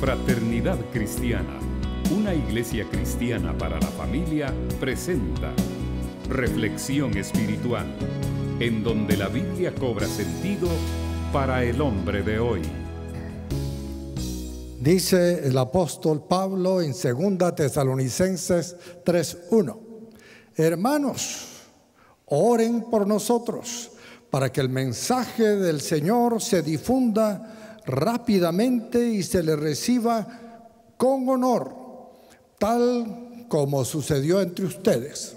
Fraternidad Cristiana, una iglesia cristiana para la familia, presenta Reflexión Espiritual, en donde la Biblia cobra sentido para el hombre de hoy. Dice el apóstol Pablo en 2 Tesalonicenses 3:1, hermanos, oren por nosotros para que el mensaje del Señor se difunda rápidamente y se le reciba con honor, tal como sucedió entre ustedes.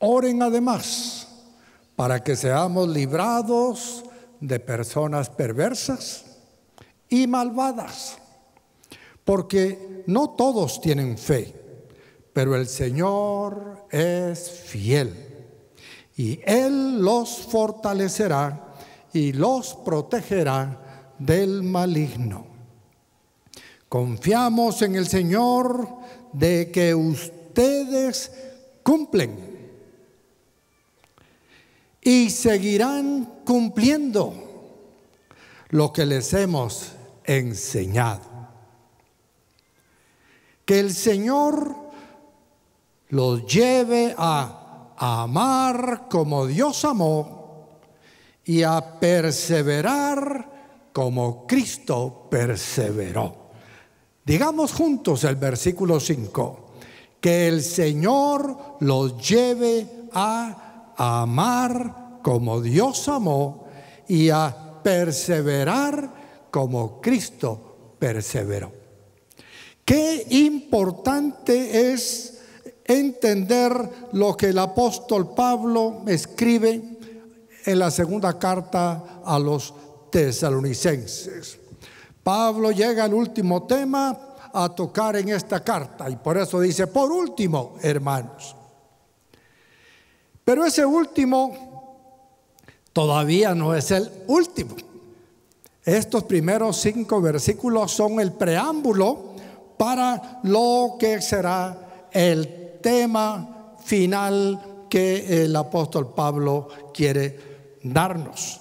Oren además para que seamos librados de personas perversas y malvadas, porque no todos tienen fe, pero el Señor es fiel y Él los fortalecerá y los protegerá del maligno. Confiamos en el Señor de que ustedes cumplen y seguirán cumpliendo lo que les hemos enseñado. Que el Señor los lleve a amar como Dios amó y a perseverar como Cristo perseveró. Digamos juntos el versículo 5, que el Señor los lleve a amar como Dios amó y a perseverar como Cristo perseveró. Qué importante es entender lo que el apóstol Pablo escribe en la segunda carta a los tesalonicenses. Pablo llega al último tema a tocar en esta carta y por eso dice, por último, hermanos. Pero ese último todavía no es el último. Estos primeros cinco versículos son el preámbulo para lo que será el tema final que el apóstol Pablo quiere darnos.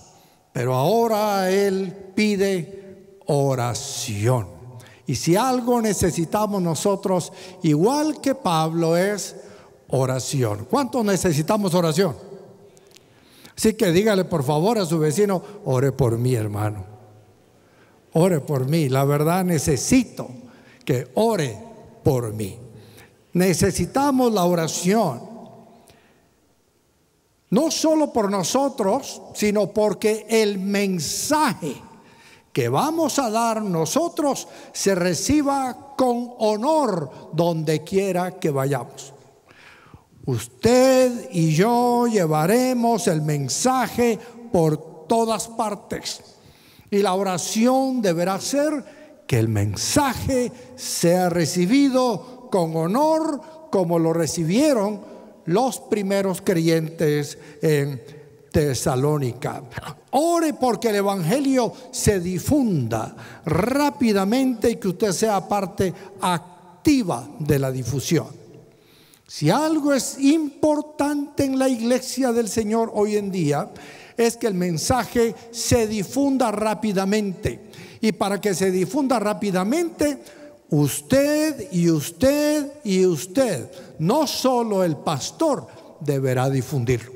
Pero ahora Él pide oración. Y si algo necesitamos nosotros, igual que Pablo, es oración. ¿Cuánto necesitamos oración? Así que dígale por favor a su vecino, ore por mí hermano. Ore por mí. La verdad necesito que ore por mí. Necesitamos la oración. No solo por nosotros, sino porque el mensaje que vamos a dar nosotros se reciba con honor donde quiera que vayamos. Usted y yo llevaremos el mensaje por todas partes. Y la oración deberá ser que el mensaje sea recibido con honor como lo recibieron los primeros creyentes en Tesalónica. Ore porque el Evangelio se difunda rápidamente y que usted sea parte activa de la difusión. Si algo es importante en la iglesia del Señor hoy en día, es que el mensaje se difunda rápidamente. Y para que se difunda rápidamente, Usted y usted y usted, no solo el pastor, deberá difundirlo.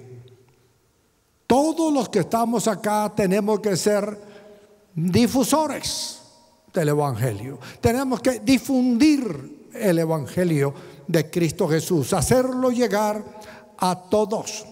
Todos los que estamos acá tenemos que ser difusores del Evangelio. Tenemos que difundir el Evangelio de Cristo Jesús, hacerlo llegar a todos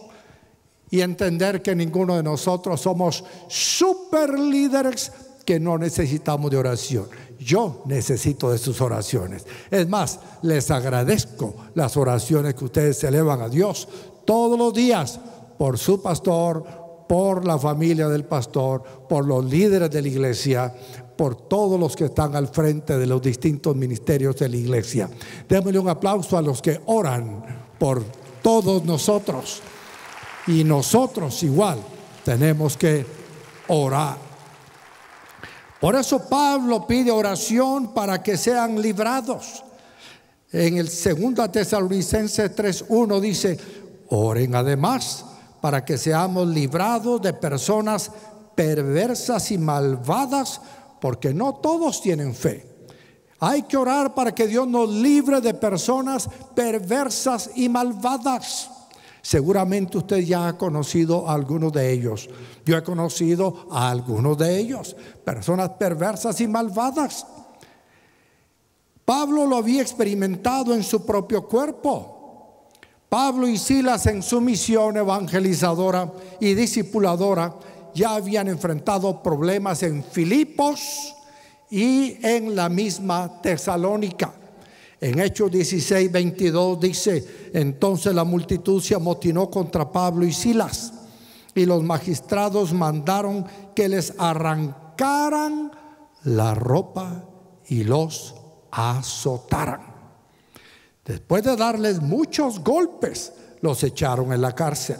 y entender que ninguno de nosotros somos super líderes que no necesitamos de oración. Yo necesito de sus oraciones. Es más, les agradezco las oraciones que ustedes elevan a Dios todos los días por su pastor, por la familia del pastor, por los líderes de la iglesia, por todos los que están al frente de los distintos ministerios de la iglesia. Démosle un aplauso a los que oran por todos nosotros. Y nosotros igual tenemos que orar. Por eso Pablo pide oración para que sean librados. En el 2 Tesalonicenses 3.1 dice, oren además para que seamos librados de personas perversas y malvadas, porque no todos tienen fe. Hay que orar para que Dios nos libre de personas perversas y malvadas. Seguramente usted ya ha conocido a algunos de ellos. Yo he conocido a algunos de ellos, personas perversas y malvadas. Pablo lo había experimentado en su propio cuerpo. Pablo y Silas en su misión evangelizadora y discipuladora ya habían enfrentado problemas en Filipos y en la misma Tesalónica. En Hechos 16, 22 dice, entonces la multitud se amotinó contra Pablo y Silas y los magistrados mandaron que les arrancaran la ropa y los azotaran. Después de darles muchos golpes, los echaron en la cárcel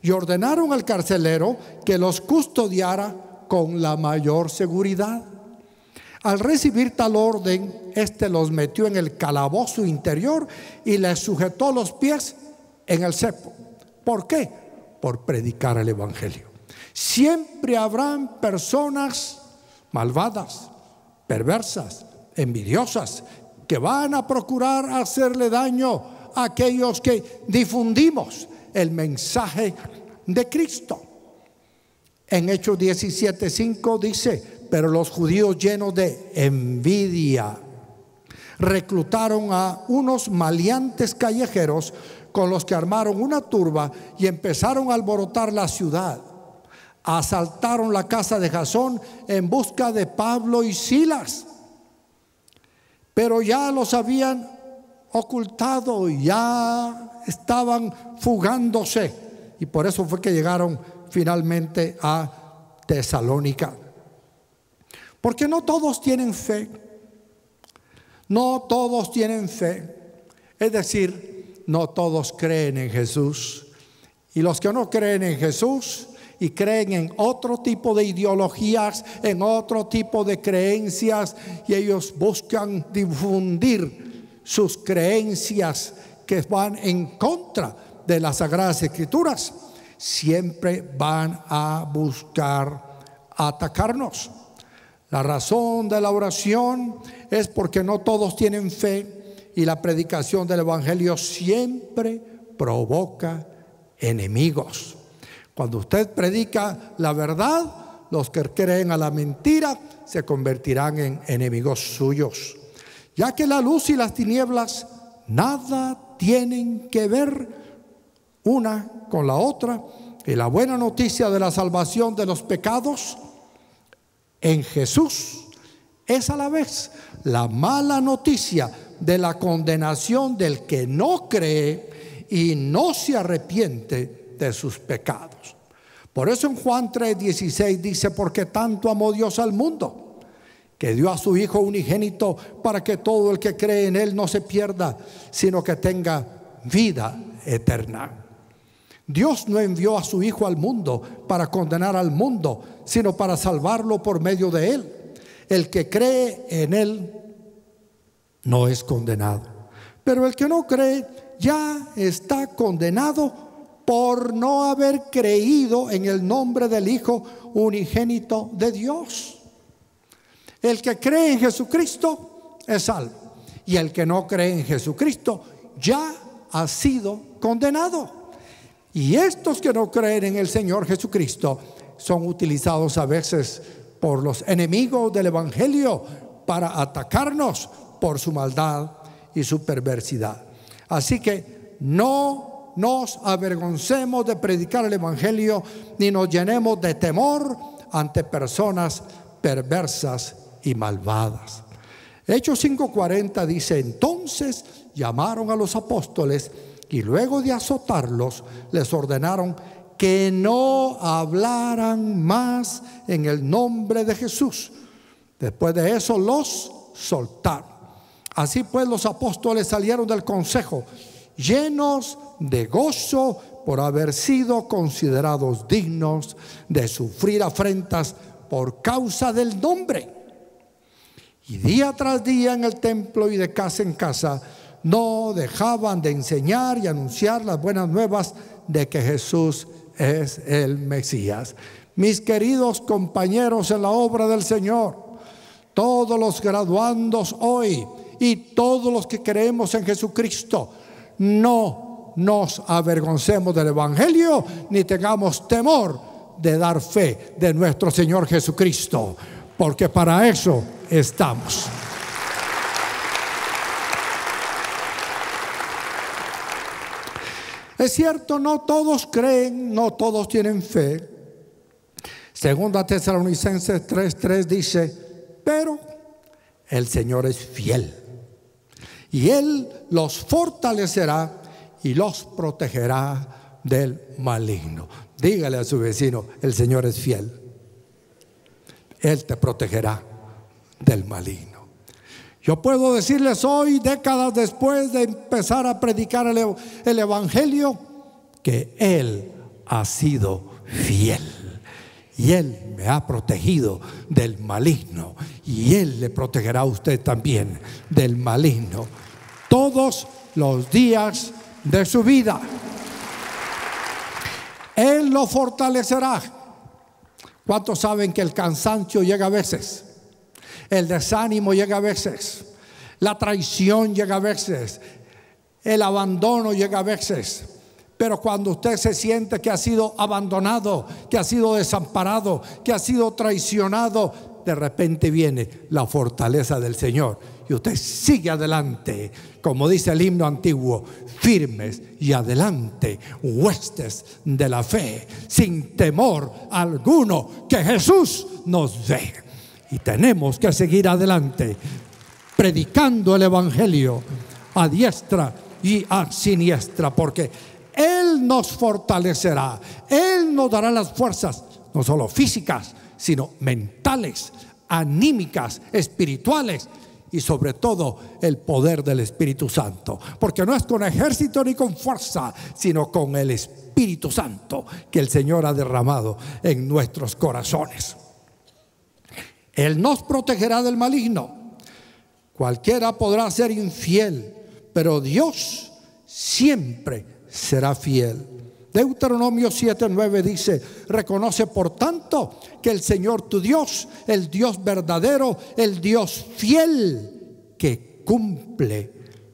y ordenaron al carcelero que los custodiara con la mayor seguridad. Al recibir tal orden, éste los metió en el calabozo interior y les sujetó los pies en el cepo. ¿Por qué? Por predicar el Evangelio. Siempre habrán personas malvadas, perversas, envidiosas, que van a procurar hacerle daño a aquellos que difundimos el mensaje de Cristo. En Hechos 17:5 dice, pero los judíos llenos de envidia reclutaron a unos maleantes callejeros con los que armaron una turba y empezaron a alborotar la ciudad. Asaltaron la casa de Jasón en busca de Pablo y Silas, pero ya los habían ocultado, ya estaban fugándose y por eso fue que llegaron finalmente a Tesalónica. Porque no todos tienen fe. No todos tienen fe. Es decir, no todos creen en Jesús. Y los que no creen en Jesús y creen en otro tipo de ideologías, en otro tipo de creencias, y ellos buscan difundir sus creencias que van en contra de las Sagradas Escrituras, siempre van a buscar atacarnos. La razón de la oración es porque no todos tienen fe y la predicación del Evangelio siempre provoca enemigos. Cuando usted predica la verdad, los que creen a la mentira se convertirán en enemigos suyos, ya que la luz y las tinieblas nada tienen que ver una con la otra. Y la buena noticia de la salvación de los pecados en Jesús es a la vez la mala noticia de la condenación del que no cree y no se arrepiente de sus pecados. Por eso en Juan 3:16 dice, porque tanto amó Dios al mundo que dio a su Hijo unigénito para que todo el que cree en Él no se pierda, sino que tenga vida eterna. Dios no envió a su Hijo al mundo para condenar al mundo, sino para salvarlo por medio de Él. El que cree en Él no es condenado. Pero el que no cree ya está condenado por no haber creído en el nombre del Hijo unigénito de Dios. El que cree en Jesucristo es salvo. Y el que no cree en Jesucristo ya ha sido condenado. Y estos que no creen en el Señor Jesucristo son utilizados a veces por los enemigos del Evangelio para atacarnos por su maldad y su perversidad. Así que no nos avergoncemos de predicar el Evangelio ni nos llenemos de temor ante personas perversas y malvadas. Hechos 5:40 dice, entonces llamaron a los apóstoles y luego de azotarlos les ordenaron que no hablaran más en el nombre de Jesús. Después de eso los soltaron. Así pues los apóstoles salieron del consejo llenos de gozo por haber sido considerados dignos de sufrir afrentas por causa del nombre. Y día tras día en el templo y de casa en casa, no dejaban de enseñar y anunciar las buenas nuevas de que Jesús es el Mesías. Mis queridos compañeros en la obra del Señor, todos los graduandos hoy y todos los que creemos en Jesucristo, no nos avergoncemos del Evangelio ni tengamos temor de dar fe de nuestro Señor Jesucristo, porque para eso estamos. Es cierto, no todos creen, no todos tienen fe. Segunda Tesalonicenses 3:3 dice, pero el Señor es fiel y Él los fortalecerá y los protegerá del maligno. Dígale a su vecino, el Señor es fiel. Él te protegerá del maligno. Yo puedo decirles hoy, décadas después de empezar a predicar el, Evangelio, que Él ha sido fiel. Y Él me ha protegido del maligno. Y Él le protegerá a usted también del maligno. Todos los días de su vida. Él lo fortalecerá. ¿Cuántos saben que el cansancio llega a veces? El desánimo llega a veces. La traición llega a veces. El abandono llega a veces. Pero cuando usted se siente que ha sido abandonado, que ha sido desamparado, que ha sido traicionado, de repente viene la fortaleza del Señor. Y usted sigue adelante, como dice el himno antiguo, firmes y adelante, huestes de la fe, sin temor alguno, que Jesús nos dé. Y tenemos que seguir adelante, predicando el Evangelio a diestra y a siniestra, porque Él nos fortalecerá, Él nos dará las fuerzas, no solo físicas, sino mentales, anímicas, espirituales y sobre todo el poder del Espíritu Santo. Porque no es con ejército ni con fuerza, sino con el Espíritu Santo que el Señor ha derramado en nuestros corazones. Él nos protegerá del maligno. Cualquiera podrá ser infiel, pero Dios siempre será fiel. Deuteronomio 7:9 dice, reconoce por tanto que el Señor tu Dios, el Dios verdadero, el Dios fiel, que cumple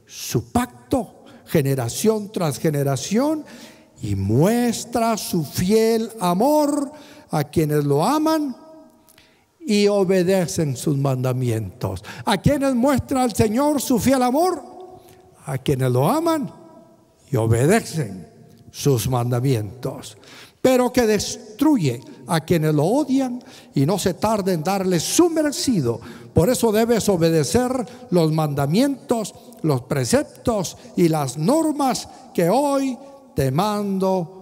su pacto generación tras generación y muestra su fiel amor a quienes lo aman y obedecen sus mandamientos. ¿A quienes muestra el Señor su fiel amor? A quienes lo aman y obedecen sus mandamientos. Pero que destruye a quienes lo odian y no se tarde en darle su merecido. Por eso debes obedecer los mandamientos, los preceptos y las normas que hoy te mando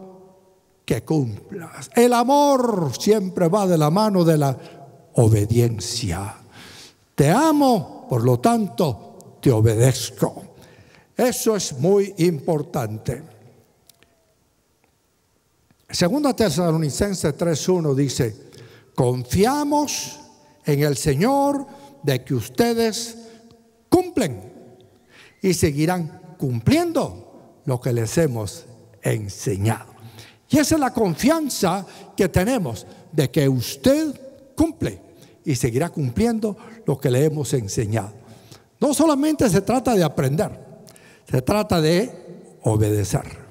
que cumplas. El amor siempre va de la mano de la obediencia. Te amo, por lo tanto, te obedezco. Eso es muy importante. Segunda Tesalonicenses 3.1 dice, confiamos en el Señor de que ustedes cumplen y seguirán cumpliendo lo que les hemos enseñado. Y esa es la confianza que tenemos de que usted cumple y seguirá cumpliendo lo que le hemos enseñado. No solamente se trata de aprender, se trata de obedecer.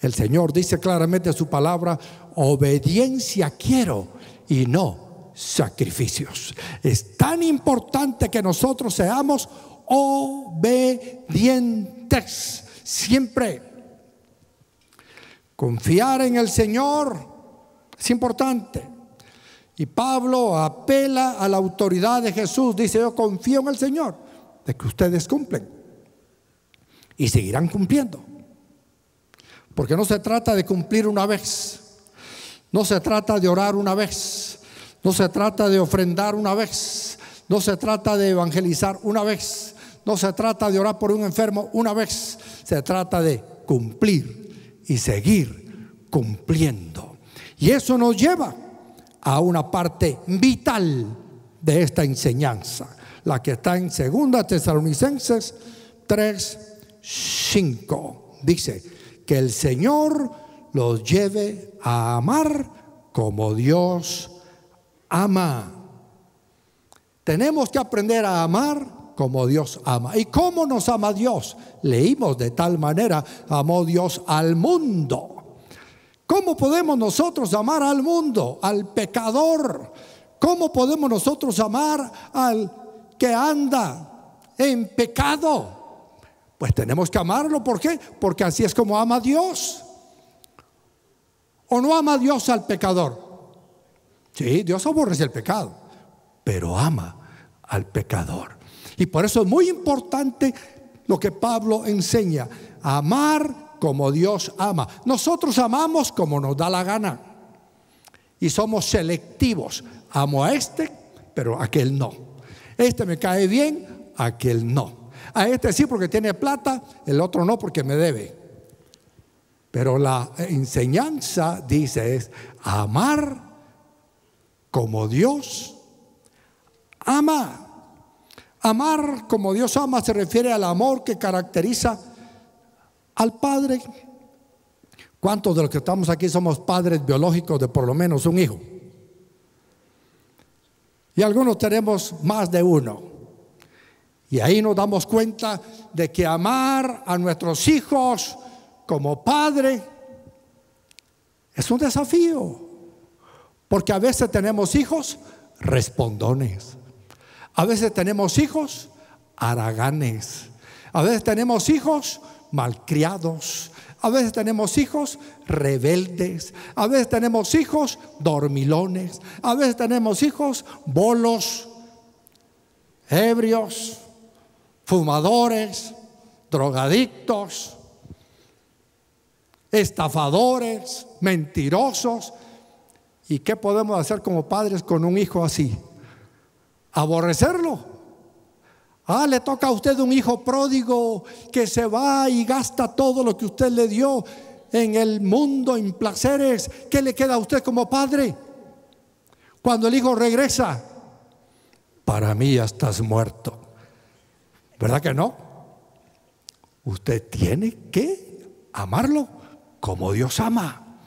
El Señor dice claramente su palabra, obediencia quiero y no sacrificios. Es tan importante que nosotros seamos obedientes siempre. Confiar en el Señor es importante. Y Pablo apela a la autoridad de Jesús, dice, yo confío en el Señor, de que ustedes cumplen. Y seguirán cumpliendo. Porque no se trata de cumplir una vez, no se trata de orar una vez, no se trata de ofrendar una vez, no se trata de evangelizar una vez, no se trata de orar por un enfermo una vez, se trata de cumplir y seguir cumpliendo. Y eso nos lleva a una parte vital de esta enseñanza, la que está en 2 Tesalonicenses 3, 5. Dice, que el Señor los lleve a amar como Dios ama. Tenemos que aprender a amar como Dios ama. ¿Y cómo nos ama Dios? Leímos de tal manera, amó Dios al mundo ¿Cómo podemos nosotros amar al mundo, al pecador? ¿Cómo podemos nosotros amar al que anda en pecado? Pues tenemos que amarlo, ¿por qué? Porque así es como ama Dios. ¿O no ama Dios al pecador? Sí, Dios aborrece el pecado, pero ama al pecador. Y por eso es muy importante lo que Pablo enseña, amar como Dios ama. Nosotros amamos como nos da la gana. Y somos selectivos. Amo a este, pero a aquel no. Este me cae bien, aquel no. A este sí porque tiene plata, el otro no porque me debe. Pero la enseñanza dice es amar como Dios ama. Amar como Dios ama se refiere al amor que caracteriza al padre. ¿Cuántos de los que estamos aquí somos padres biológicos de por lo menos un hijo? Y algunos tenemos más de uno. Y ahí nos damos cuenta de que amar a nuestros hijos como padre es un desafío. Porque a veces tenemos hijos respondones. A veces tenemos hijos haraganes. A veces tenemos hijos malcriados, a veces tenemos hijos rebeldes, a veces tenemos hijos dormilones, a veces tenemos hijos bolos, ebrios, fumadores, drogadictos, estafadores, mentirosos. ¿Y qué podemos hacer como padres con un hijo así? Aborrecerlo Ah, le toca a usted un hijo pródigo que se va y gasta todo lo que usted le dio en el mundo, en placeres. ¿Qué le queda a usted como padre? Cuando el hijo regresa, para mí ya estás muerto. ¿Verdad que no? Usted tiene que amarlo como Dios ama.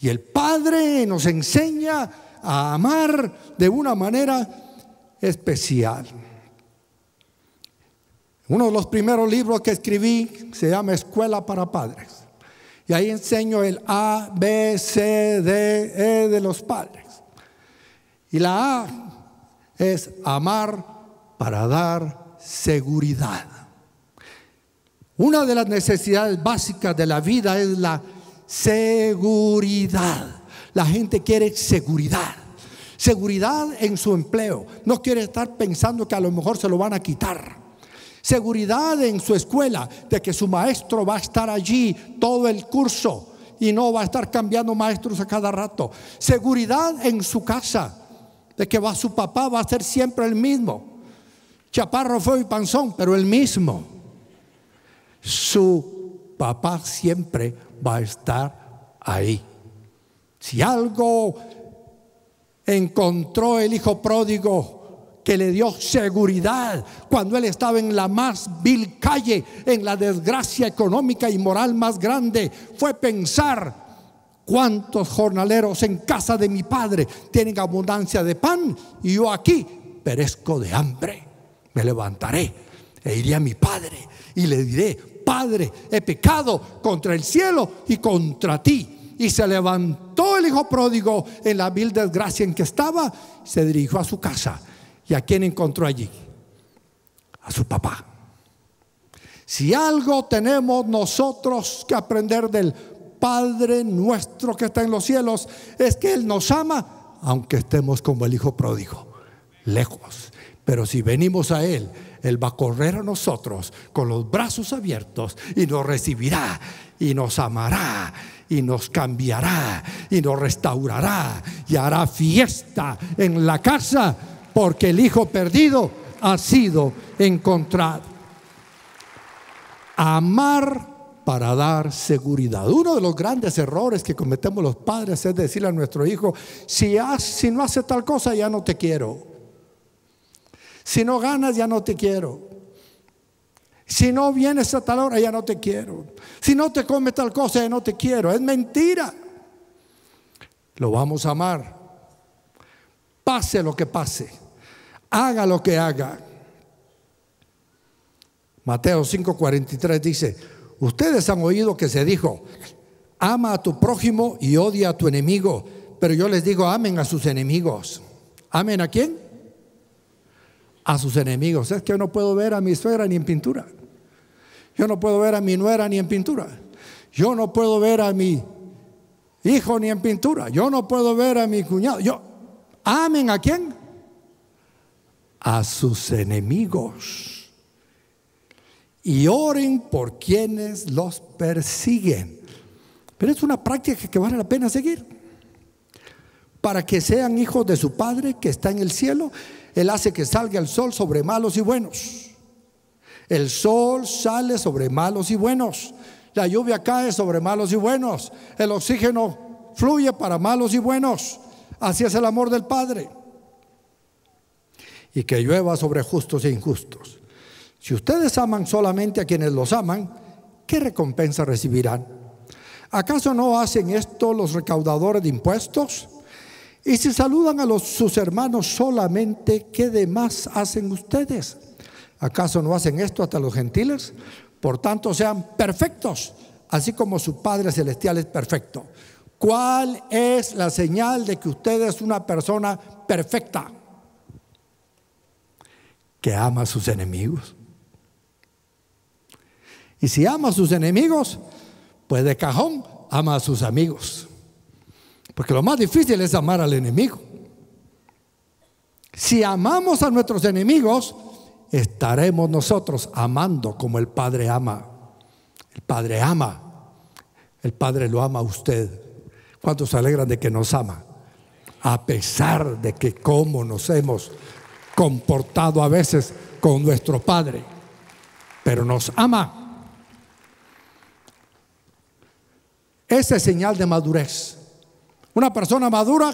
Y el Padre nos enseña a amar de una manera especial. Uno de los primeros libros que escribí se llama Escuela para Padres. Y ahí enseño el A, B, C, D, E de los padres. Y la A es amar para dar seguridad. Una de las necesidades básicas de la vida es la seguridad. La gente quiere seguridad. Seguridad en su empleo. No quiere estar pensando que a lo mejor se lo van a quitar seguridad en su escuela de que su maestro va a estar allí todo el curso y no va a estar cambiando maestros a cada rato. Seguridad en su casa de que va su papá va a ser siempre el mismo. Chaparro fue y panzón, pero el mismo. Su papá siempre va a estar ahí. Si algo encontró el hijo pródigo que le dio seguridad cuando él estaba en la más vil calle, en la desgracia económica y moral más grande, fue pensar cuántos jornaleros en casa de mi padre tienen abundancia de pan y yo aquí perezco de hambre. Me levantaré e iré a mi padre y le diré, Padre, he pecado contra el cielo y contra ti. Y se levantó el hijo pródigo en la vil desgracia en que estaba, se dirigió a su casa ¿Y a quién encontró allí? A su papá. Si algo tenemos nosotros que aprender del Padre nuestro que está en los cielos, es que Él nos ama, aunque estemos como el Hijo pródigo, lejos. Pero si venimos a Él, Él va a correr a nosotros con los brazos abiertos y nos recibirá y nos amará y nos cambiará y nos restaurará y hará fiesta en la casa porque el hijo perdido ha sido encontrado. Amar para dar seguridad. Uno de los grandes errores que cometemos los padres es decirle a nuestro hijo, si, no hace tal cosa ya no te quiero. Si no ganas ya no te quiero. Si no vienes a tal hora ya no te quiero. Si no te comes tal cosa ya no te quiero. Es mentira. Lo vamos a amar. Pase lo que pase haga lo que haga. Mateo 5:43 dice, ustedes han oído que se dijo, ama a tu prójimo y odia a tu enemigo, pero yo les digo, amen a sus enemigos. ¿Amen a quién? A sus enemigos. Es que yo no puedo ver a mi suegra ni en pintura. Yo no puedo ver a mi nuera ni en pintura. Yo no puedo ver a mi hijo ni en pintura. Yo no puedo ver a mi cuñado. Yo, amen a quién? a sus enemigos y oren por quienes los persiguen. Pero es una práctica que vale la pena seguir. Para que sean hijos de su Padre que está en el cielo, Él hace que salga el sol sobre malos y buenos. El sol sale sobre malos y buenos. La lluvia cae sobre malos y buenos. El oxígeno fluye para malos y buenos. Así es el amor del Padre y que llueva sobre justos e injustos. Si ustedes aman solamente a quienes los aman, ¿qué recompensa recibirán? ¿Acaso no hacen esto los recaudadores de impuestos? Y si saludan a sus hermanos solamente, ¿qué demás hacen ustedes? ¿Acaso no hacen esto hasta los gentiles? Por tanto, sean perfectos, así como su Padre Celestial es perfecto. ¿Cuál es la señal de que usted es una persona perfecta? que ama a sus enemigos. Y si ama a sus enemigos, pues de cajón ama a sus amigos. Porque lo más difícil es amar al enemigo. Si amamos a nuestros enemigos, estaremos nosotros amando como el Padre ama. El Padre ama. El Padre lo ama a usted. ¿Cuántos se alegran de que nos ama? A pesar de que como nos hemos comportado a veces con nuestro Padre, pero nos ama. ese es señal de madurez. Una persona madura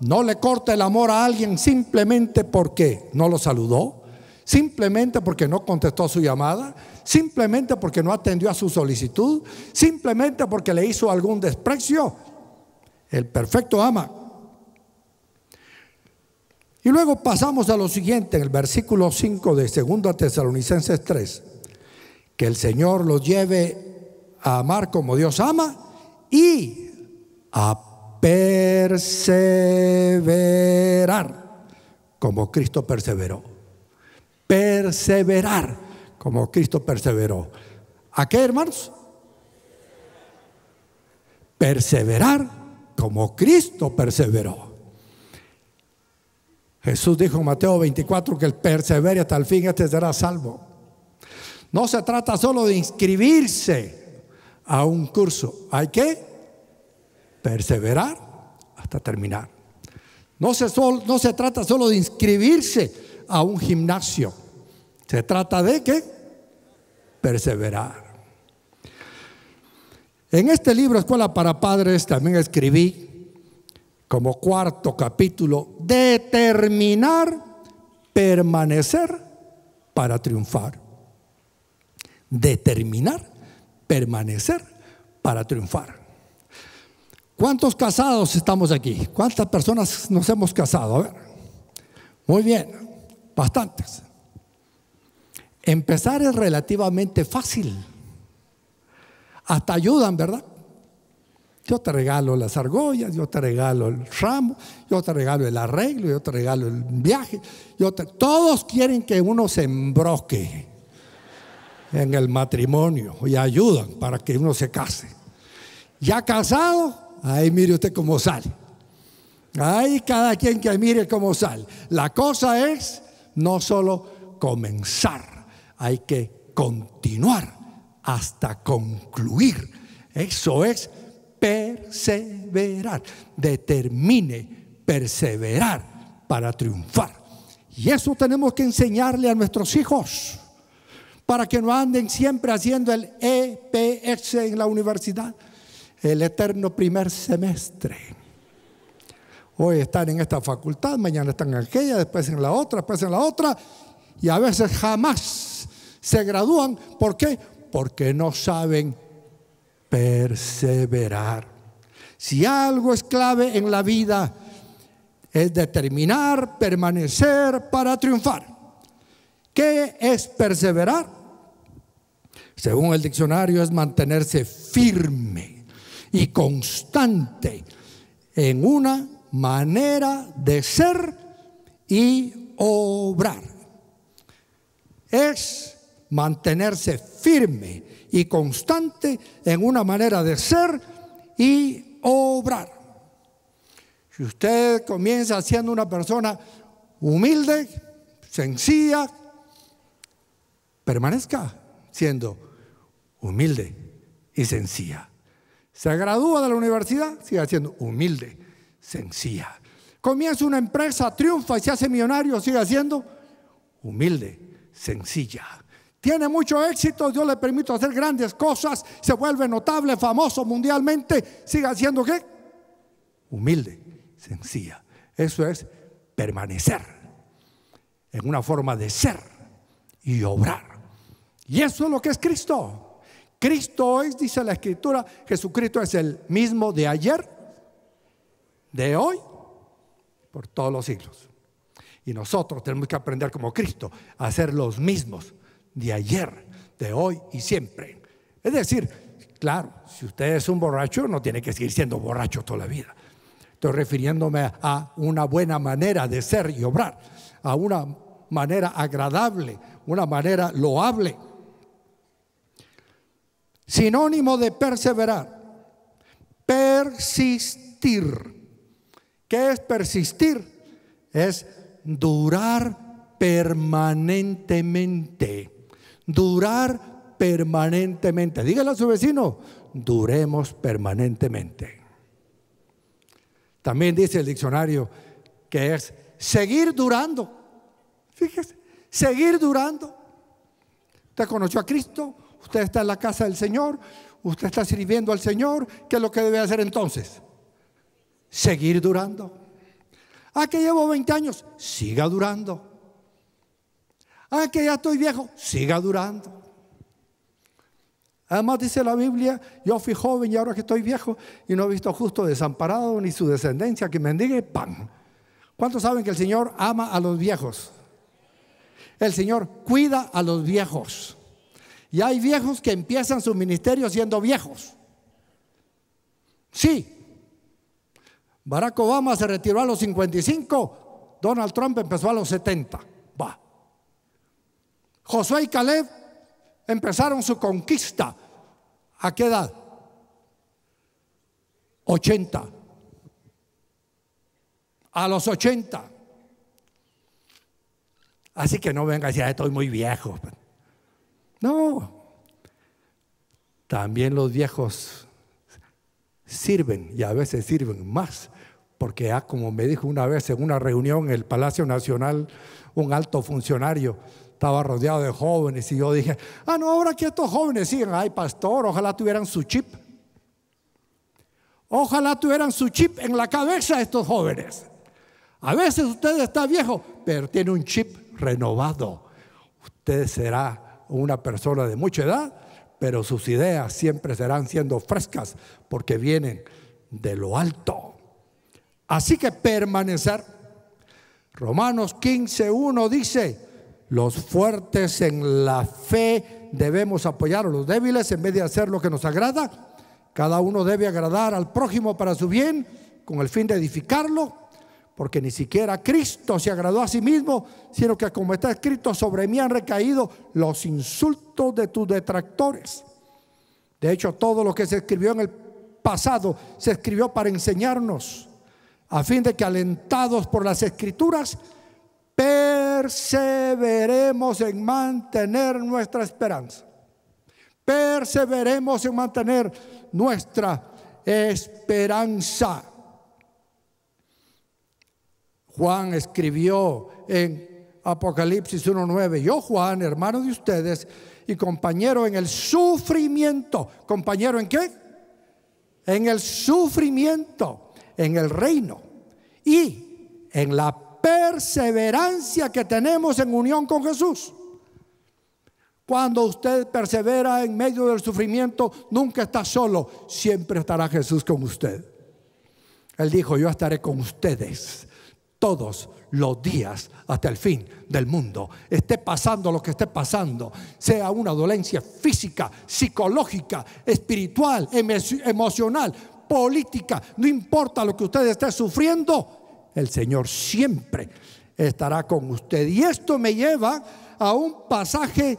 no le corta el amor a alguien simplemente porque no lo saludó, simplemente porque no contestó su llamada, simplemente porque no atendió a su solicitud, simplemente porque le hizo algún desprecio. El perfecto ama y luego pasamos a lo siguiente, en el versículo 5 de 2 Tesalonicenses 3. Que el Señor los lleve a amar como Dios ama y a perseverar como Cristo perseveró. Perseverar como Cristo perseveró. ¿A qué, hermanos? Perseverar como Cristo perseveró. Jesús dijo en Mateo 24 que el persevere hasta el fin, este será salvo. No se trata solo de inscribirse a un curso, hay que perseverar hasta terminar. No se, no se trata solo de inscribirse a un gimnasio, se trata de que perseverar. En este libro, Escuela para Padres, también escribí como cuarto capítulo, determinar, permanecer para triunfar. Determinar, permanecer para triunfar. ¿Cuántos casados estamos aquí? ¿Cuántas personas nos hemos casado? A ver. Muy bien, bastantes. Empezar es relativamente fácil. Hasta ayudan, ¿verdad? Yo te regalo las argollas, yo te regalo el ramo, yo te regalo el arreglo, yo te regalo el viaje. Todos quieren que uno se embroque en el matrimonio y ayudan para que uno se case. Ya casado, ahí mire usted cómo sale. Ahí cada quien que mire cómo sale. La cosa es no solo comenzar, hay que continuar hasta concluir. Eso es perseverar. Determine perseverar para triunfar. Y eso tenemos que enseñarle a nuestros hijos para que no anden siempre haciendo el EPS en la universidad, el eterno primer semestre. Hoy están en esta facultad, mañana están en aquella, después en la otra, después en la otra, y a veces jamás se gradúan. ¿Por qué? Porque no saben perseverar. Si algo es clave en la vida, es determinar, permanecer para triunfar. ¿Qué es perseverar? Según el diccionario, es mantenerse firme y constante en una manera de ser y obrar. Es mantenerse firme y constante en una manera de ser y obrar. Si usted comienza siendo una persona humilde, sencilla, permanezca siendo humilde y sencilla. Se gradúa de la universidad, sigue siendo humilde, sencilla. Comienza una empresa, triunfa y se hace millonario, sigue siendo humilde, sencilla tiene mucho éxito, Dios le permite hacer grandes cosas, se vuelve notable, famoso mundialmente, siga siendo qué? Humilde, sencilla. Eso es permanecer en una forma de ser y obrar. Y eso es lo que es Cristo. Cristo es, dice la Escritura, Jesucristo es el mismo de ayer, de hoy, por todos los siglos. Y nosotros tenemos que aprender como Cristo a ser los mismos de ayer, de hoy y siempre. Es decir, claro, si usted es un borracho, no tiene que seguir siendo borracho toda la vida. Estoy refiriéndome a una buena manera de ser y obrar, a una manera agradable, una manera loable. Sinónimo de perseverar, persistir. ¿Qué es persistir? Es durar permanentemente durar permanentemente. Dígale a su vecino, duremos permanentemente. También dice el diccionario que es seguir durando. Fíjese, seguir durando. Usted conoció a Cristo, usted está en la casa del Señor, usted está sirviendo al Señor, ¿qué es lo que debe hacer entonces? Seguir durando. Ah, que llevo 20 años, siga durando. Ah, que ya estoy viejo. Siga durando. Además dice la Biblia, yo fui joven y ahora que estoy viejo y no he visto justo desamparado ni su descendencia que mendigue pan. ¿Cuántos saben que el Señor ama a los viejos? El Señor cuida a los viejos. Y hay viejos que empiezan su ministerio siendo viejos. Sí. Barack Obama se retiró a los 55, Donald Trump empezó a los 70. Va. Josué y Caleb empezaron su conquista. ¿A qué edad? 80. A los 80. Así que no venga decir, ah, estoy muy viejo. No. También los viejos sirven y a veces sirven más. Porque, ah, como me dijo una vez en una reunión en el Palacio Nacional, un alto funcionario estaba rodeado de jóvenes y yo dije, ah, no, ahora que estos jóvenes siguen, ay, pastor, ojalá tuvieran su chip. Ojalá tuvieran su chip en la cabeza estos jóvenes. A veces usted está viejo, pero tiene un chip renovado. Usted será una persona de mucha edad, pero sus ideas siempre serán siendo frescas porque vienen de lo alto. Así que permanecer. Romanos 15.1 dice, los fuertes en la fe debemos apoyar a los débiles en vez de hacer lo que nos agrada. Cada uno debe agradar al prójimo para su bien, con el fin de edificarlo, porque ni siquiera Cristo se agradó a sí mismo, sino que como está escrito, sobre mí han recaído los insultos de tus detractores. De hecho, todo lo que se escribió en el pasado se escribió para enseñarnos, a fin de que alentados por las escrituras, perseveremos en mantener nuestra esperanza. Perseveremos en mantener nuestra esperanza. Juan escribió en Apocalipsis 1.9, yo Juan, hermano de ustedes y compañero en el sufrimiento, compañero en qué? En el sufrimiento, en el reino y en la perseverancia que tenemos en unión con Jesús. Cuando usted persevera en medio del sufrimiento, nunca está solo, siempre estará Jesús con usted. Él dijo, yo estaré con ustedes todos los días hasta el fin del mundo. Esté pasando lo que esté pasando, sea una dolencia física, psicológica, espiritual, emocional, política, no importa lo que usted esté sufriendo, el Señor siempre estará con usted. Y esto me lleva a un pasaje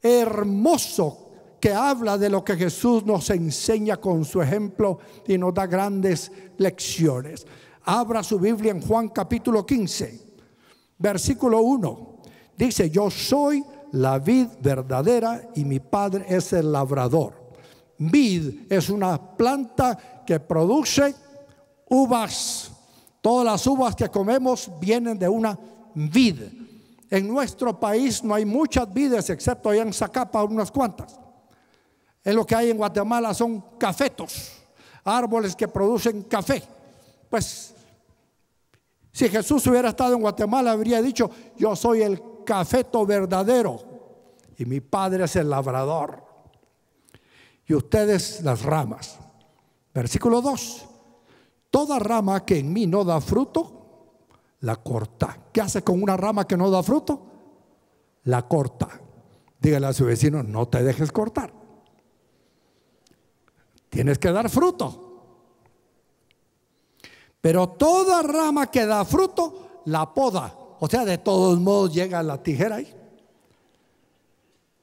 hermoso que habla de lo que Jesús nos enseña con su ejemplo y nos da grandes lecciones. Abra su Biblia en Juan capítulo 15, versículo 1. Dice, yo soy la vid verdadera y mi padre es el labrador. Vid es una planta que produce uvas. Todas las uvas que comemos vienen de una vid. En nuestro país no hay muchas vides, excepto allá en Zacapa, unas cuantas. En lo que hay en Guatemala, son cafetos, árboles que producen café. Pues si Jesús hubiera estado en Guatemala, habría dicho, yo soy el cafeto verdadero y mi padre es el labrador. Y ustedes las ramas. Versículo 2. Toda rama que en mí no da fruto, la corta. ¿Qué hace con una rama que no da fruto? La corta. Dígale a su vecino, no te dejes cortar. Tienes que dar fruto. Pero toda rama que da fruto, la poda. O sea, de todos modos llega la tijera ahí.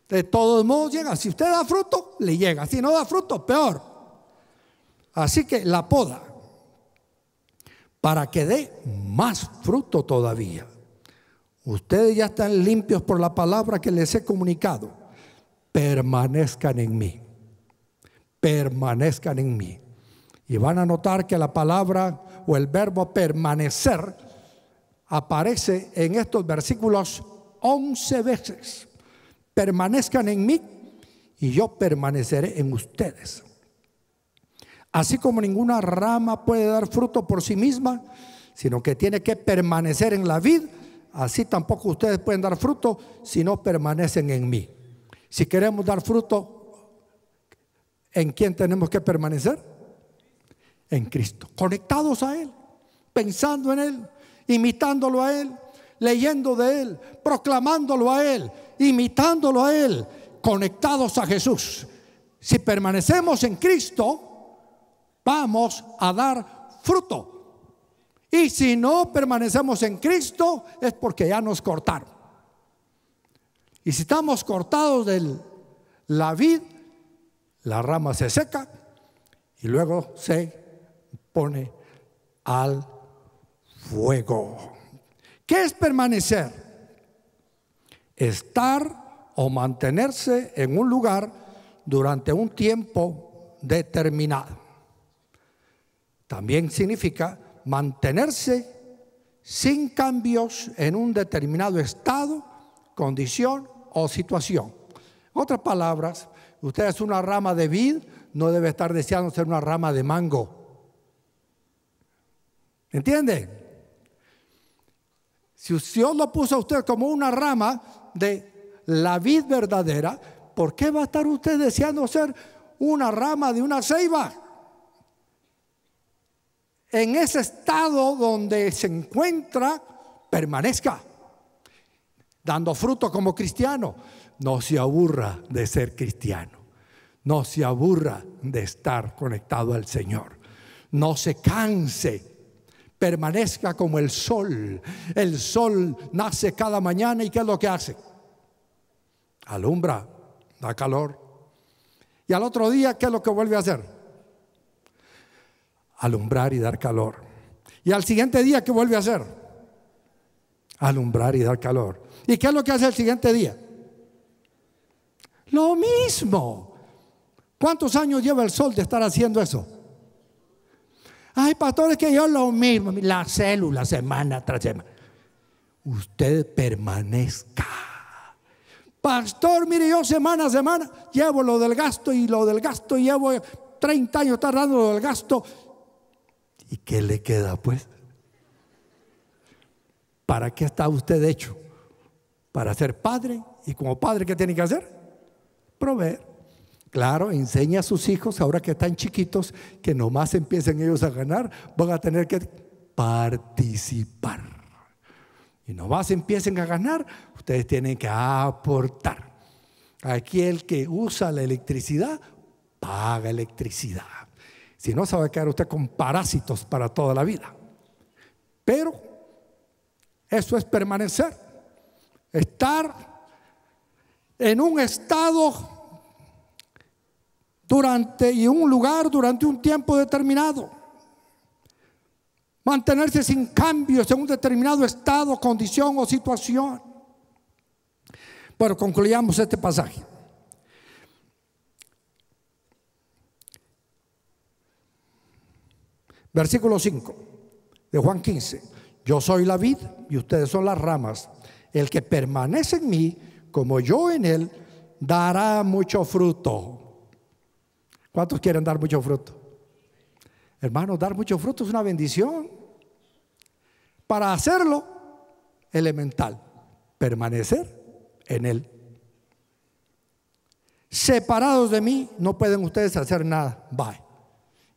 De todos modos llega. Si usted da fruto, le llega. Si no da fruto, peor. Así que la poda para que dé más fruto todavía. Ustedes ya están limpios por la palabra que les he comunicado. Permanezcan en mí. Permanezcan en mí. Y van a notar que la palabra o el verbo permanecer aparece en estos versículos 11 veces. Permanezcan en mí y yo permaneceré en ustedes. Así como ninguna rama puede dar fruto por sí misma, sino que tiene que permanecer en la vid, así tampoco ustedes pueden dar fruto si no permanecen en mí. Si queremos dar fruto, ¿en quién tenemos que permanecer? En Cristo, conectados a Él, pensando en Él, imitándolo a Él, leyendo de Él, proclamándolo a Él, imitándolo a Él, conectados a Jesús. Si permanecemos en Cristo, vamos a dar fruto. Y si no permanecemos en Cristo es porque ya nos cortaron. Y si estamos cortados de la vid, la rama se seca y luego se pone al fuego. ¿Qué es permanecer? Estar o mantenerse en un lugar durante un tiempo determinado. También significa mantenerse sin cambios en un determinado estado, condición o situación. En otras palabras, usted es una rama de vid, no debe estar deseando ser una rama de mango. ¿Entiende? Si Dios lo puso a usted como una rama de la vid verdadera, ¿por qué va a estar usted deseando ser una rama de una ceiba? en ese estado donde se encuentra, permanezca, dando fruto como cristiano. No se aburra de ser cristiano, no se aburra de estar conectado al Señor, no se canse permanezca como el sol. El sol nace cada mañana y ¿qué es lo que hace? Alumbra, da calor. Y al otro día, ¿qué es lo que vuelve a hacer? alumbrar y dar calor. Y al siguiente día, ¿qué vuelve a hacer? Alumbrar y dar calor. ¿Y qué es lo que hace el siguiente día? Lo mismo. ¿Cuántos años lleva el sol de estar haciendo eso? Ay, pastores, que yo lo mismo, la célula semana tras semana. Usted permanezca. Pastor, mire, yo semana a semana llevo lo del gasto y lo del gasto, llevo 30 años tardando lo del gasto ¿Y qué le queda pues? ¿Para qué está usted hecho? Para ser padre. ¿Y como padre qué tiene que hacer? Proveer. Claro, enseña a sus hijos, ahora que están chiquitos, que nomás empiecen ellos a ganar, van a tener que participar. Y nomás empiecen a ganar, ustedes tienen que aportar. Aquí el que usa la electricidad, paga electricidad. Si no, se va a quedar usted con parásitos para toda la vida. Pero eso es permanecer, estar en un estado durante y un lugar durante un tiempo determinado. Mantenerse sin cambios en un determinado estado, condición o situación. Pero concluyamos este pasaje. Versículo 5 de Juan 15. Yo soy la vid y ustedes son las ramas. El que permanece en mí, como yo en él, dará mucho fruto. ¿Cuántos quieren dar mucho fruto? Hermanos, dar mucho fruto es una bendición. Para hacerlo, elemental, permanecer en él. Separados de mí, no pueden ustedes hacer nada. Bye.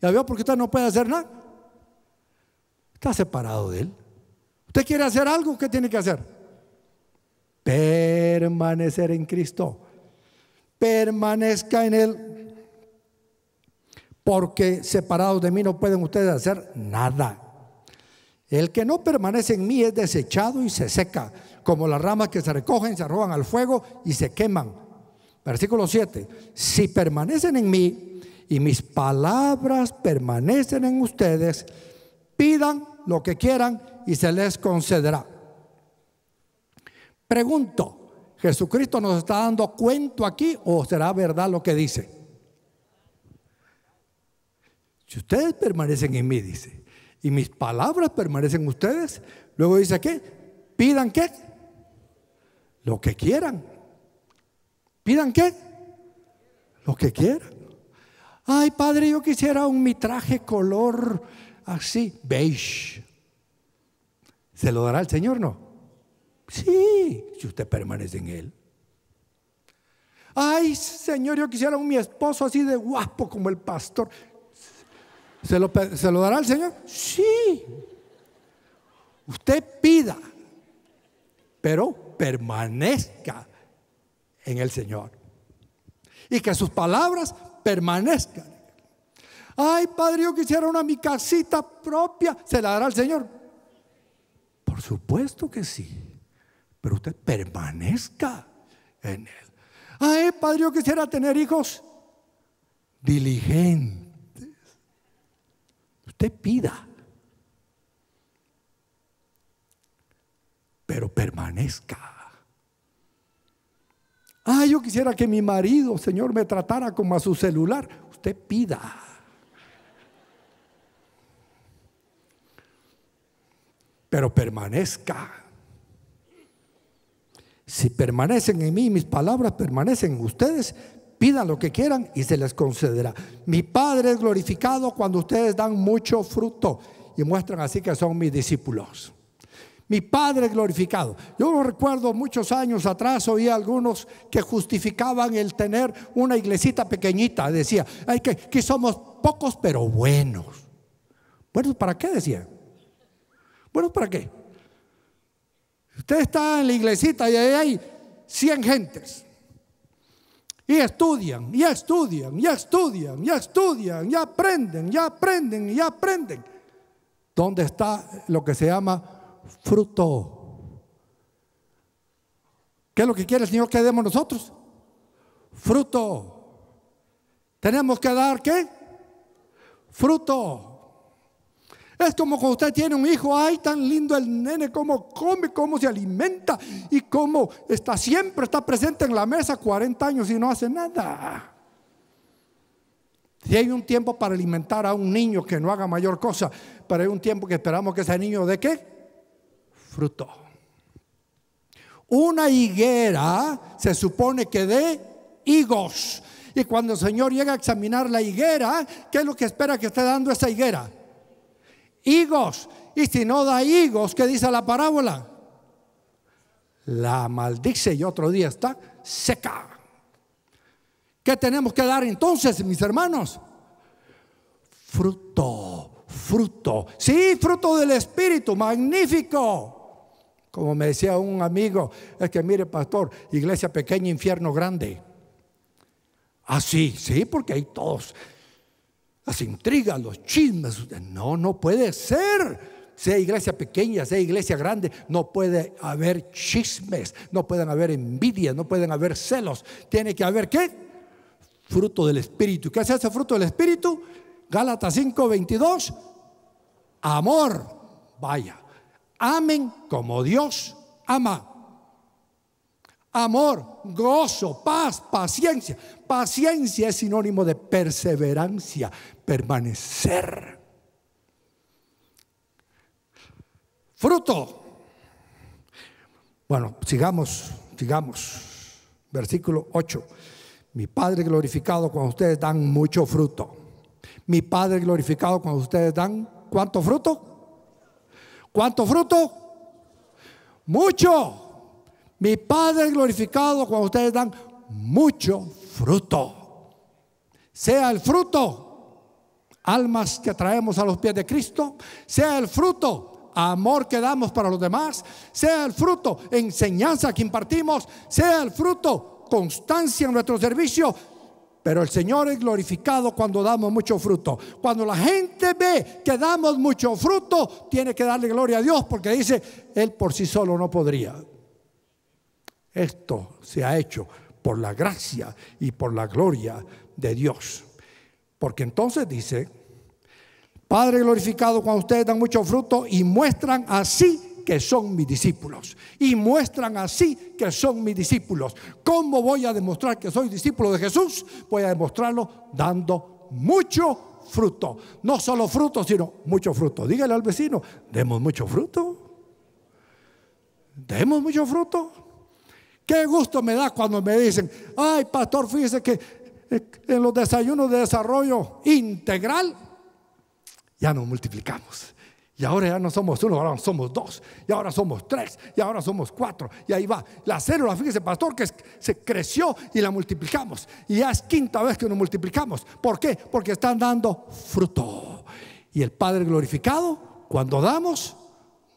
¿Ya veo por qué usted no puede hacer nada? Está separado de Él. Usted quiere hacer algo, ¿qué tiene que hacer? Permanecer en Cristo. Permanezca en Él. Porque separados de mí no pueden ustedes hacer nada. El que no permanece en mí es desechado y se seca, como las ramas que se recogen, se arrojan al fuego y se queman. Versículo 7. Si permanecen en mí y mis palabras permanecen en ustedes, pidan lo que quieran y se les concederá. Pregunto, ¿Jesucristo nos está dando cuento aquí o será verdad lo que dice? Si ustedes permanecen en mí, dice, y mis palabras permanecen en ustedes, luego dice que pidan qué, lo que quieran. Pidan qué, lo que quieran. Ay, padre, yo quisiera un mitraje color así, beige. ¿Se lo dará el Señor, no? Sí, si usted permanece en Él. Ay, Señor, yo quisiera un mi esposo así de guapo como el pastor. ¿Se lo, ¿Se lo, dará el Señor? Sí. Usted pida, pero permanezca en el Señor. Y que sus palabras permanezcan. Ay, Padre, yo quisiera una mi casita propia. ¿Se la dará el Señor? Por supuesto que sí. Pero usted permanezca en Él. Ay, Padre, yo quisiera tener hijos diligentes. Usted pida. Pero permanezca. Ay, yo quisiera que mi marido, Señor, me tratara como a su celular. Usted pida. pero permanezca. Si permanecen en mí, mis palabras permanecen en ustedes, pidan lo que quieran y se les concederá. Mi Padre es glorificado cuando ustedes dan mucho fruto y muestran así que son mis discípulos. Mi Padre es glorificado. Yo recuerdo muchos años atrás oí algunos que justificaban el tener una iglesita pequeñita. Decía, Ay, que, que somos pocos pero buenos. Bueno, ¿para qué decían? Bueno, ¿para qué? Usted está en la iglesita y ahí hay 100 gentes. Y estudian, y estudian, y estudian, y estudian, y aprenden, y aprenden, y aprenden. ¿Dónde está lo que se llama fruto? ¿Qué es lo que quiere el Señor que demos nosotros? Fruto. Tenemos que dar qué? Fruto. Es como cuando usted tiene un hijo, ay, tan lindo el nene, cómo come, cómo se alimenta y cómo está siempre, está presente en la mesa 40 años y no hace nada. Si hay un tiempo para alimentar a un niño que no haga mayor cosa, pero hay un tiempo que esperamos que ese niño de qué? Fruto. Una higuera se supone que dé higos. Y cuando el Señor llega a examinar la higuera, ¿qué es lo que espera que esté dando esa higuera? higos. Y si no da higos, ¿qué dice la parábola? La maldice y otro día está seca. ¿Qué tenemos que dar entonces, mis hermanos? Fruto, fruto. Sí, fruto del Espíritu, magnífico. Como me decía un amigo, es que mire, pastor, iglesia pequeña, infierno grande. Así, ah, sí, sí, porque hay todos las intrigas, los chismes. No, no puede ser. Sea iglesia pequeña, sea iglesia grande, no puede haber chismes, no pueden haber envidias, no pueden haber celos. Tiene que haber qué? Fruto del Espíritu. ¿Qué hace ese fruto del Espíritu? Gálatas 5:22. Amor. Vaya. Amen como Dios ama. Amor, gozo, paz, paciencia. Paciencia es sinónimo de perseverancia, permanecer. Fruto. Bueno, sigamos, sigamos. Versículo 8. Mi Padre glorificado cuando ustedes dan mucho fruto. Mi Padre glorificado cuando ustedes dan cuánto fruto. ¿Cuánto fruto? Mucho. Mi Padre glorificado cuando ustedes dan mucho fruto. Sea el fruto. Almas que traemos a los pies de Cristo. Sea el fruto amor que damos para los demás, sea el fruto enseñanza que impartimos, sea el fruto constancia en nuestro servicio. Pero el Señor es glorificado cuando damos mucho fruto. Cuando la gente ve que damos mucho fruto, tiene que darle gloria a Dios porque dice, Él por sí solo no podría. Esto se ha hecho por la gracia y por la gloria de Dios. Porque entonces dice, Padre glorificado cuando ustedes dan mucho fruto y muestran así que son mis discípulos. Y muestran así que son mis discípulos. ¿Cómo voy a demostrar que soy discípulo de Jesús? Voy a demostrarlo dando mucho fruto. No solo fruto, sino mucho fruto. Dígale al vecino, demos mucho fruto. Demos mucho fruto. Qué gusto me da cuando me dicen, ay, pastor, fíjese eh, que en los desayunos de desarrollo integral ya nos multiplicamos. Y ahora ya no somos uno, ahora somos dos, y ahora somos tres, y ahora somos cuatro, y ahí va. La célula, fíjese, pastor, que se creció y la multiplicamos. Y ya es quinta vez que nos multiplicamos. ¿Por qué? Porque están dando fruto. Y el Padre glorificado, cuando damos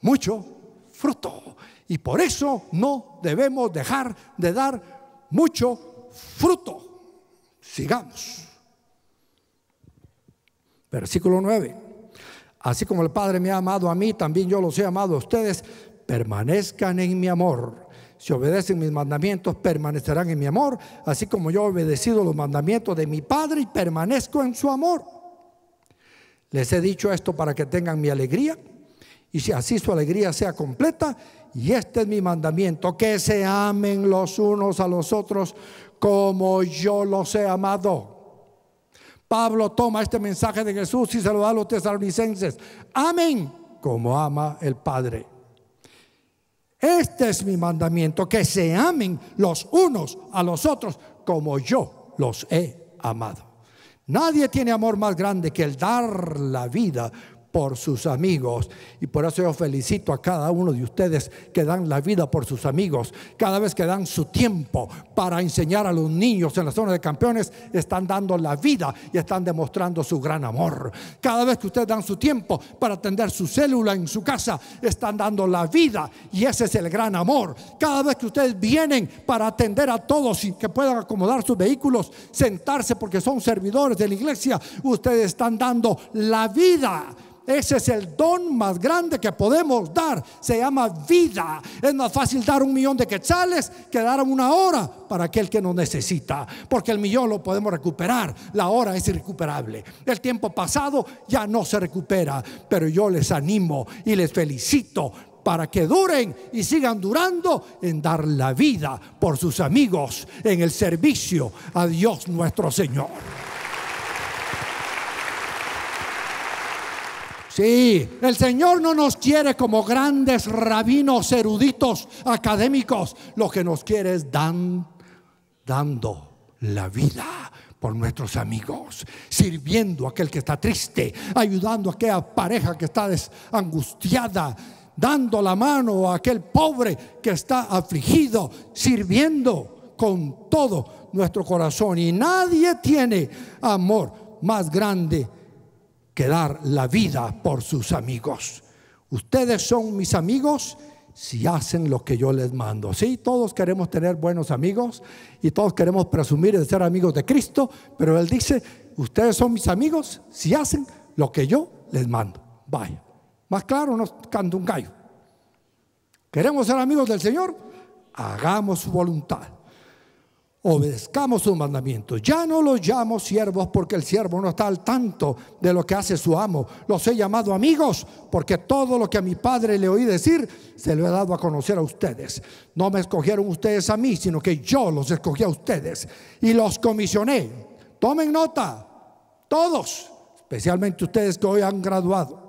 mucho fruto. Y por eso no debemos dejar de dar mucho fruto. Sigamos. Versículo 9. Así como el Padre me ha amado a mí, también yo los he amado a ustedes. Permanezcan en mi amor. Si obedecen mis mandamientos, permanecerán en mi amor, así como yo he obedecido los mandamientos de mi Padre y permanezco en su amor. Les he dicho esto para que tengan mi alegría y si así su alegría sea completa, y este es mi mandamiento, que se amen los unos a los otros como yo los he amado. Pablo toma este mensaje de Jesús y se lo da a los tesalonicenses. Amén como ama el Padre. Este es mi mandamiento, que se amen los unos a los otros como yo los he amado. Nadie tiene amor más grande que el dar la vida por sus amigos. Y por eso yo felicito a cada uno de ustedes que dan la vida por sus amigos. Cada vez que dan su tiempo para enseñar a los niños en la zona de campeones, están dando la vida y están demostrando su gran amor. Cada vez que ustedes dan su tiempo para atender su célula en su casa, están dando la vida y ese es el gran amor. Cada vez que ustedes vienen para atender a todos y que puedan acomodar sus vehículos, sentarse porque son servidores de la iglesia, ustedes están dando la vida ese es el don más grande que podemos dar. Se llama vida. Es más fácil dar un millón de quetzales que dar una hora para aquel que nos necesita. Porque el millón lo podemos recuperar. La hora es irrecuperable. El tiempo pasado ya no se recupera. Pero yo les animo y les felicito para que duren y sigan durando en dar la vida por sus amigos, en el servicio a Dios nuestro Señor. Sí, el Señor no nos quiere como grandes rabinos, eruditos, académicos. Lo que nos quiere es dan, dando la vida por nuestros amigos, sirviendo a aquel que está triste, ayudando a aquella pareja que está angustiada, dando la mano a aquel pobre que está afligido, sirviendo con todo nuestro corazón. Y nadie tiene amor más grande que dar la vida por sus amigos. Ustedes son mis amigos si hacen lo que yo les mando. Sí, todos queremos tener buenos amigos y todos queremos presumir de ser amigos de Cristo, pero Él dice, ustedes son mis amigos si hacen lo que yo les mando. Vaya, más claro no canta un gallo. ¿Queremos ser amigos del Señor? Hagamos su voluntad obedezcamos sus mandamientos. Ya no los llamo siervos porque el siervo no está al tanto de lo que hace su amo. Los he llamado amigos porque todo lo que a mi padre le oí decir se lo he dado a conocer a ustedes. No me escogieron ustedes a mí, sino que yo los escogí a ustedes y los comisioné. Tomen nota, todos, especialmente ustedes que hoy han graduado.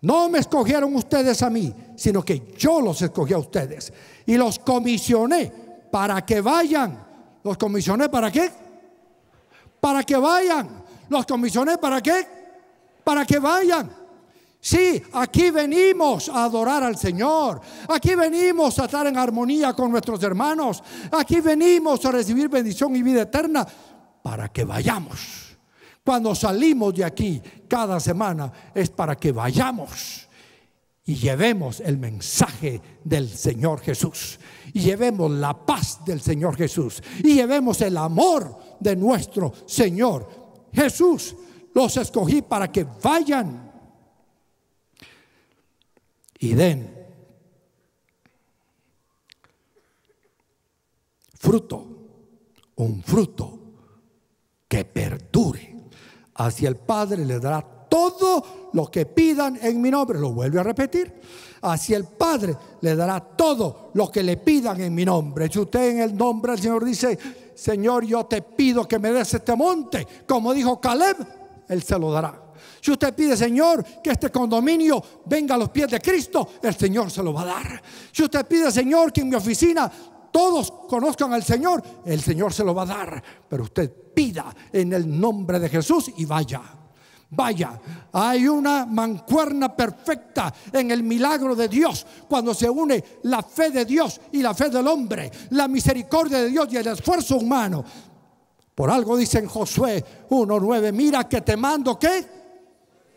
No me escogieron ustedes a mí, sino que yo los escogí a ustedes y los comisioné para que vayan los comisioné para qué? Para que vayan. Los comisioné para qué? Para que vayan. Sí, aquí venimos a adorar al Señor. Aquí venimos a estar en armonía con nuestros hermanos. Aquí venimos a recibir bendición y vida eterna para que vayamos. Cuando salimos de aquí cada semana es para que vayamos y llevemos el mensaje del Señor Jesús, y llevemos la paz del Señor Jesús, y llevemos el amor de nuestro Señor Jesús. Los escogí para que vayan y den fruto, un fruto que perdure. Hacia el Padre le dará todo lo que pidan en mi nombre. Lo vuelvo a repetir. Así el Padre le dará todo lo que le pidan en mi nombre. Si usted en el nombre del Señor dice, Señor, yo te pido que me des este monte, como dijo Caleb, Él se lo dará. Si usted pide, Señor, que este condominio venga a los pies de Cristo, el Señor se lo va a dar. Si usted pide, Señor, que en mi oficina todos conozcan al Señor, el Señor se lo va a dar. Pero usted pida en el nombre de Jesús y vaya. Vaya, hay una mancuerna perfecta en el milagro de Dios cuando se une la fe de Dios y la fe del hombre, la misericordia de Dios y el esfuerzo humano. Por algo dicen Josué 1.9, mira que te mando que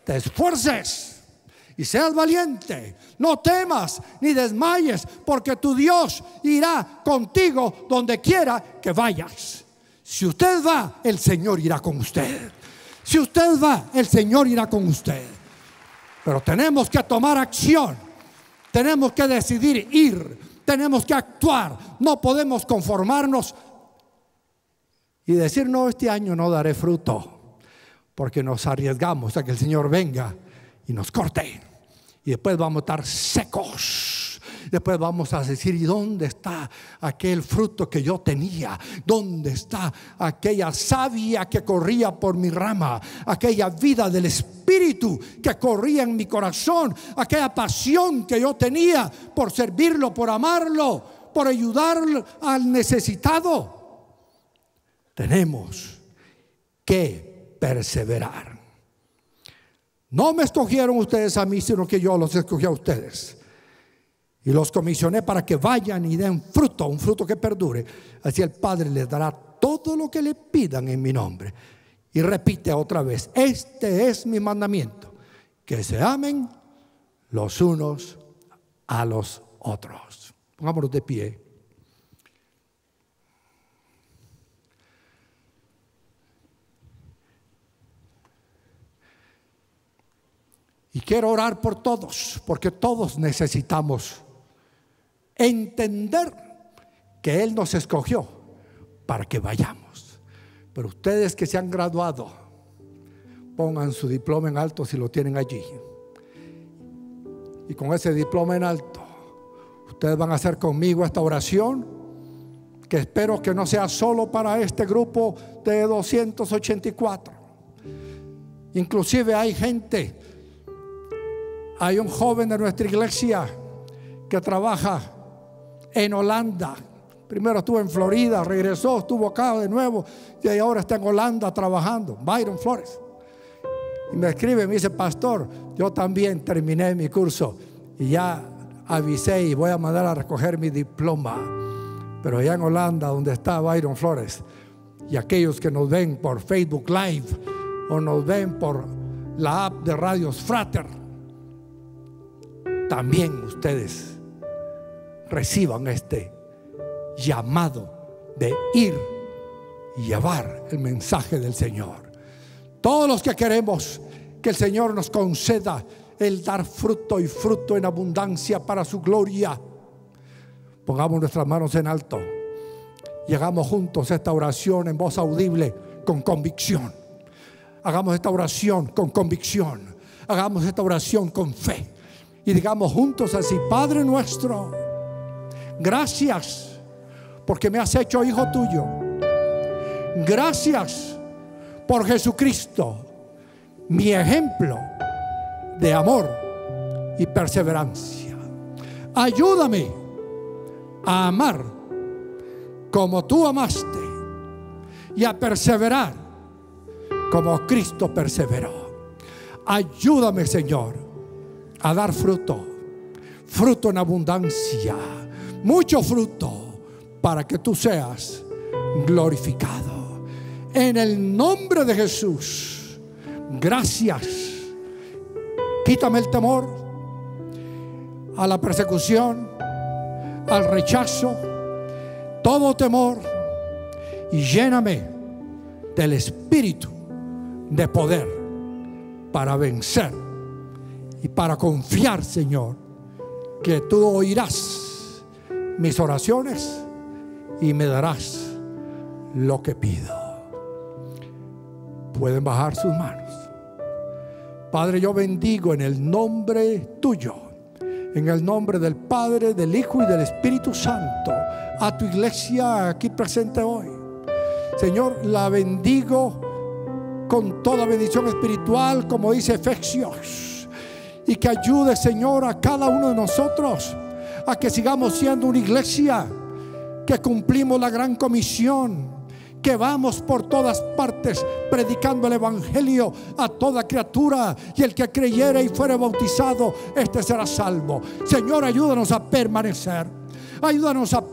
te esfuerces y seas valiente, no temas ni desmayes, porque tu Dios irá contigo donde quiera que vayas. Si usted va, el Señor irá con usted. Si usted va, el Señor irá con usted. Pero tenemos que tomar acción. Tenemos que decidir ir. Tenemos que actuar. No podemos conformarnos y decir, no, este año no daré fruto. Porque nos arriesgamos a que el Señor venga y nos corte. Y después vamos a estar secos. Después vamos a decir, ¿y dónde está aquel fruto que yo tenía? ¿Dónde está aquella savia que corría por mi rama? Aquella vida del Espíritu que corría en mi corazón. Aquella pasión que yo tenía por servirlo, por amarlo, por ayudar al necesitado. Tenemos que perseverar. No me escogieron ustedes a mí, sino que yo los escogí a ustedes y los comisioné para que vayan y den fruto, un fruto que perdure. Así el Padre les dará todo lo que le pidan en mi nombre. Y repite otra vez, este es mi mandamiento, que se amen los unos a los otros. Pongámonos de pie. Y quiero orar por todos, porque todos necesitamos Entender que Él nos escogió para que vayamos. Pero ustedes que se han graduado, pongan su diploma en alto si lo tienen allí. Y con ese diploma en alto, ustedes van a hacer conmigo esta oración, que espero que no sea solo para este grupo de 284. Inclusive hay gente, hay un joven de nuestra iglesia que trabaja en Holanda. Primero estuvo en Florida, regresó, estuvo acá de nuevo y ahora está en Holanda trabajando. Byron Flores. Y me escribe me dice, pastor, yo también terminé mi curso y ya avisé y voy a mandar a recoger mi diploma. Pero allá en Holanda, donde está Byron Flores, y aquellos que nos ven por Facebook Live o nos ven por la app de Radios Frater, también ustedes reciban este llamado de ir y llevar el mensaje del Señor. Todos los que queremos que el Señor nos conceda el dar fruto y fruto en abundancia para su gloria, pongamos nuestras manos en alto y hagamos juntos esta oración en voz audible con convicción. Hagamos esta oración con convicción. Hagamos esta oración con fe. Y digamos juntos así, Padre nuestro Gracias porque me has hecho hijo tuyo. Gracias por Jesucristo, mi ejemplo de amor y perseverancia. Ayúdame a amar como tú amaste y a perseverar como Cristo perseveró. Ayúdame, Señor, a dar fruto, fruto en abundancia mucho fruto para que tú seas glorificado. En el nombre de Jesús, gracias. Quítame el temor a la persecución, al rechazo, todo temor y lléname del espíritu de poder para vencer y para confiar, Señor, que tú oirás mis oraciones y me darás lo que pido. Pueden bajar sus manos. Padre, yo bendigo en el nombre tuyo, en el nombre del Padre, del Hijo y del Espíritu Santo, a tu iglesia aquí presente hoy. Señor, la bendigo con toda bendición espiritual, como dice Efesios, y que ayude, Señor, a cada uno de nosotros a que sigamos siendo una iglesia, que cumplimos la gran comisión, que vamos por todas partes predicando el Evangelio a toda criatura y el que creyera y fuera bautizado, este será salvo. Señor, ayúdanos a permanecer, ayúdanos a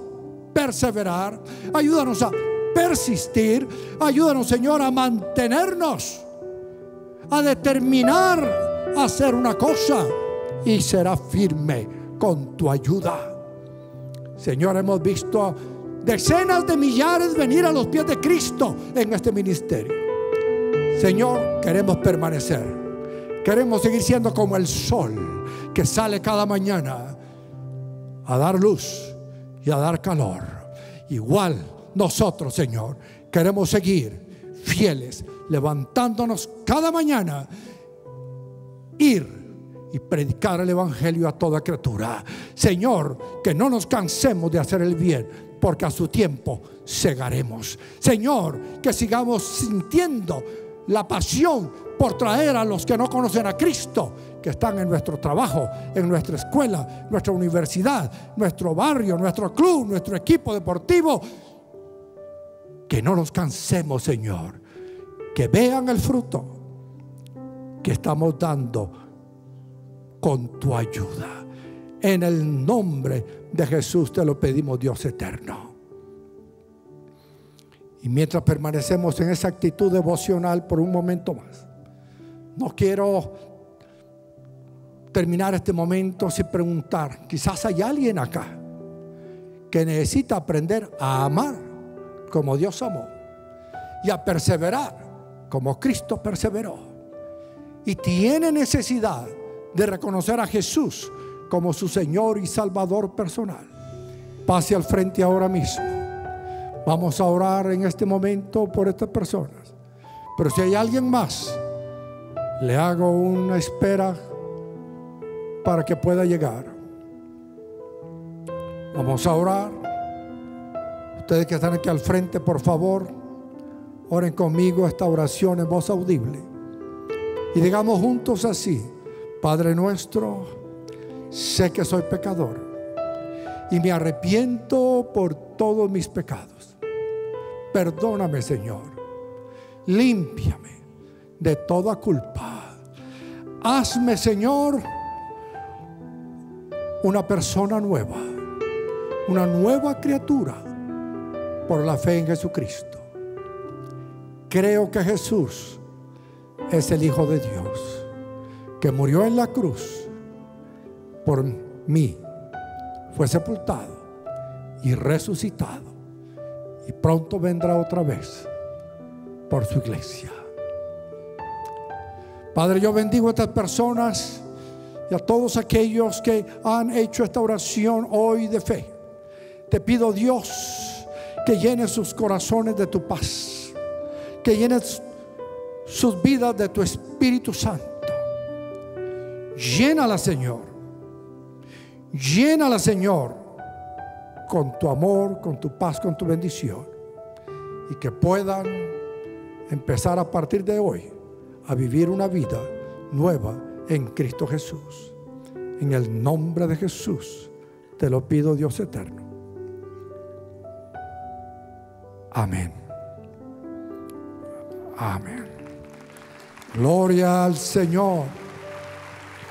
perseverar, ayúdanos a persistir, ayúdanos Señor a mantenernos, a determinar a hacer una cosa y será firme con tu ayuda. Señor, hemos visto decenas de millares venir a los pies de Cristo en este ministerio. Señor, queremos permanecer. Queremos seguir siendo como el sol que sale cada mañana a dar luz y a dar calor. Igual nosotros, Señor, queremos seguir fieles, levantándonos cada mañana, ir y predicar el Evangelio a toda criatura. Señor, que no nos cansemos de hacer el bien, porque a su tiempo segaremos. Señor, que sigamos sintiendo la pasión por traer a los que no conocen a Cristo, que están en nuestro trabajo, en nuestra escuela, nuestra universidad, nuestro barrio, nuestro club, nuestro equipo deportivo. Que no nos cansemos, Señor. Que vean el fruto que estamos dando con tu ayuda. En el nombre de Jesús te lo pedimos, Dios eterno. Y mientras permanecemos en esa actitud devocional por un momento más, no quiero terminar este momento sin preguntar, quizás hay alguien acá que necesita aprender a amar como Dios amó y a perseverar como Cristo perseveró. Y tiene necesidad de reconocer a Jesús como su Señor y Salvador personal, pase al frente ahora mismo. Vamos a orar en este momento por estas personas. Pero si hay alguien más, le hago una espera para que pueda llegar. Vamos a orar. Ustedes que están aquí al frente, por favor, oren conmigo esta oración en voz audible. Y digamos juntos así. Padre nuestro, sé que soy pecador y me arrepiento por todos mis pecados. Perdóname, Señor. Límpiame de toda culpa. Hazme, Señor, una persona nueva, una nueva criatura por la fe en Jesucristo. Creo que Jesús es el Hijo de Dios que murió en la cruz por mí, fue sepultado y resucitado y pronto vendrá otra vez por su iglesia. Padre, yo bendigo a estas personas y a todos aquellos que han hecho esta oración hoy de fe. Te pido Dios que llene sus corazones de tu paz, que llenes sus vidas de tu Espíritu Santo Llénala, Señor. Llénala, Señor, con tu amor, con tu paz, con tu bendición. Y que puedan empezar a partir de hoy a vivir una vida nueva en Cristo Jesús. En el nombre de Jesús te lo pido, Dios eterno. Amén. Amén. Gloria al Señor.